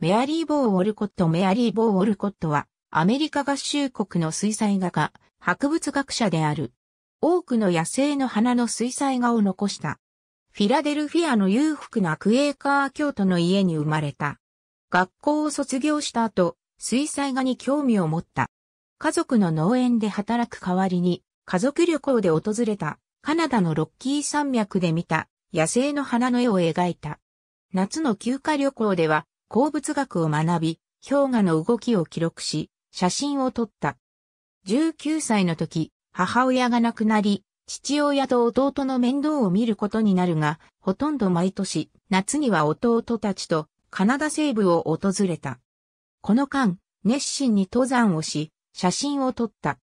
メアリー・ボー・ウォルコットメアリー・ボー・ウォルコットは、アメリカ合衆国の水彩画家、博物学者である。多くの野生の花の水彩画を残した。フィラデルフィアの裕福なクエーカー教徒の家に生まれた。学校を卒業した後、水彩画に興味を持った。家族の農園で働く代わりに、家族旅行で訪れた、カナダのロッキー山脈で見た、野生の花の絵を描いた。夏の休暇旅行では、鉱物学を学び、氷河の動きを記録し、写真を撮った。19歳の時、母親が亡くなり、父親と弟の面倒を見ることになるが、ほとんど毎年、夏には弟たちとカナダ西部を訪れた。この間、熱心に登山をし、写真を撮った。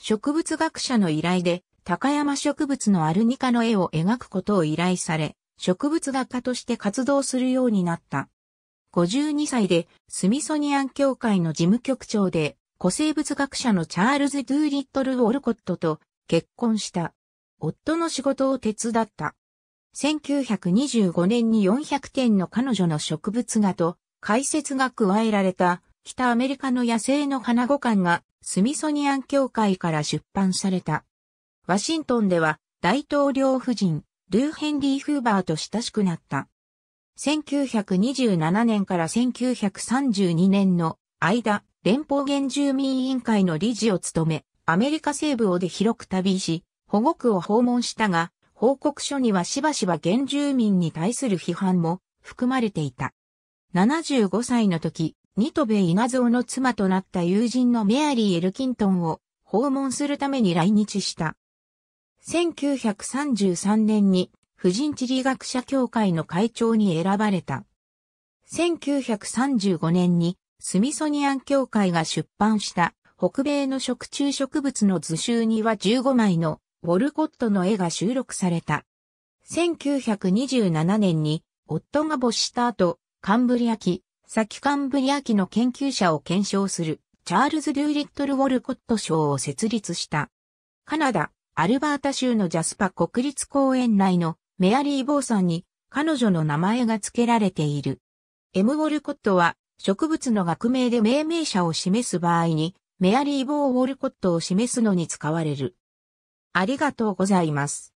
植物学者の依頼で、高山植物のアルニカの絵を描くことを依頼され、植物画家として活動するようになった。52歳でスミソニアン協会の事務局長で古生物学者のチャールズ・ドゥーリットル・ウォルコットと結婚した。夫の仕事を手伝った。1925年に400点の彼女の植物画と解説が加えられた北アメリカの野生の花五感がスミソニアン協会から出版された。ワシントンでは大統領夫人ルーヘンリー・フーバーと親しくなった。1927年から1932年の間、連邦原住民委員会の理事を務め、アメリカ西部をで広く旅し、保護区を訪問したが、報告書にはしばしば原住民に対する批判も含まれていた。75歳の時、ニトベイゾウの妻となった友人のメアリー・エルキントンを訪問するために来日した。1933年に婦人地理学者協会の会長に選ばれた。1935年にスミソニアン協会が出版した北米の食虫植物の図集には15枚のウォルコットの絵が収録された。1927年に夫が没した後、カンブリア紀、先カンブリア紀の研究者を検証するチャールズ・デューリットル・ウォルコット賞を設立した。カナダ、アルバータ州のジャスパ国立公園内のメアリー・坊さんに彼女の名前が付けられている。エム・ウォルコットは植物の学名で命名者を示す場合にメアリー・ボー・ウォルコットを示すのに使われる。ありがとうございます。